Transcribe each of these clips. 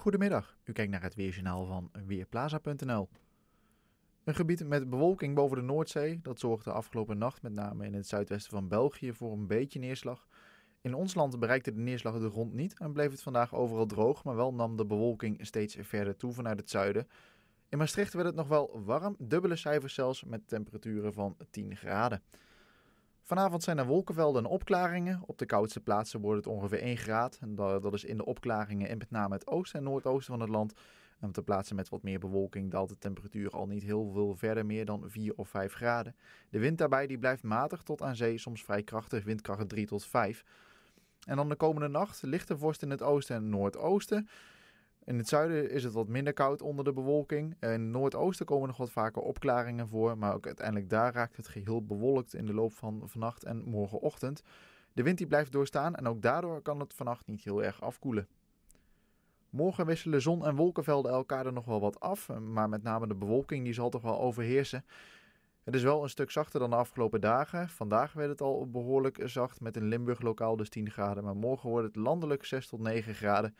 Goedemiddag, u kijkt naar het Weerjournaal van Weerplaza.nl. Een gebied met bewolking boven de Noordzee, dat zorgde afgelopen nacht met name in het zuidwesten van België voor een beetje neerslag. In ons land bereikte de neerslag de grond niet en bleef het vandaag overal droog, maar wel nam de bewolking steeds verder toe vanuit het zuiden. In Maastricht werd het nog wel warm, dubbele cijfers zelfs, met temperaturen van 10 graden. Vanavond zijn er wolkenvelden en opklaringen. Op de koudste plaatsen wordt het ongeveer 1 graad. dat is in de opklaringen en met name het oosten en noordoosten van het land. En op de plaatsen met wat meer bewolking daalt de temperatuur al niet heel veel verder meer dan 4 of 5 graden. De wind daarbij die blijft matig tot aan zee, soms vrij krachtig, windkracht 3 tot 5. En dan de komende nacht lichte vorst in het oosten en noordoosten. In het zuiden is het wat minder koud onder de bewolking. In het noordoosten komen nog wat vaker opklaringen voor, maar ook uiteindelijk daar raakt het geheel bewolkt in de loop van vannacht en morgenochtend. De wind die blijft doorstaan en ook daardoor kan het vannacht niet heel erg afkoelen. Morgen wisselen zon- en wolkenvelden elkaar er nog wel wat af, maar met name de bewolking die zal toch wel overheersen. Het is wel een stuk zachter dan de afgelopen dagen. Vandaag werd het al behoorlijk zacht met een Limburg lokaal dus 10 graden, maar morgen wordt het landelijk 6 tot 9 graden.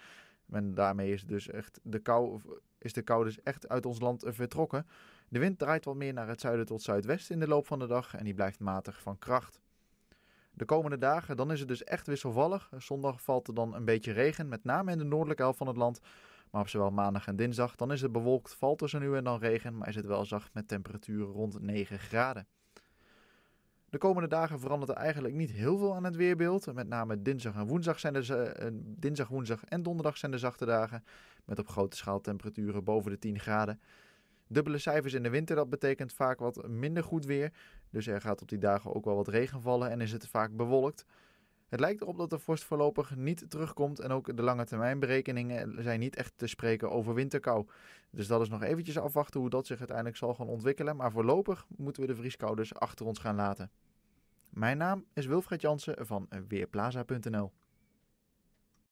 En daarmee is, dus echt de kou, is de kou dus echt uit ons land eh, vertrokken. De wind draait wat meer naar het zuiden tot zuidwest in de loop van de dag en die blijft matig van kracht. De komende dagen dan is het dus echt wisselvallig. Zondag valt er dan een beetje regen, met name in de noordelijke helft van het land. Maar op zowel maandag en dinsdag dan is het bewolkt, valt er zo nu en dan regen, maar is het wel zacht met temperaturen rond 9 graden. De komende dagen verandert er eigenlijk niet heel veel aan het weerbeeld. Met name dinsdag en woensdag, zijn de, eh, dinsdag, woensdag en donderdag zijn de zachte dagen. Met op grote schaal temperaturen boven de 10 graden. Dubbele cijfers in de winter, dat betekent vaak wat minder goed weer. Dus er gaat op die dagen ook wel wat regen vallen en is het vaak bewolkt. Het lijkt erop dat de vorst voorlopig niet terugkomt en ook de lange termijnberekeningen zijn niet echt te spreken over winterkou. Dus dat is nog eventjes afwachten hoe dat zich uiteindelijk zal gaan ontwikkelen, maar voorlopig moeten we de vrieskou dus achter ons gaan laten. Mijn naam is Wilfred Jansen van Weerplaza.nl.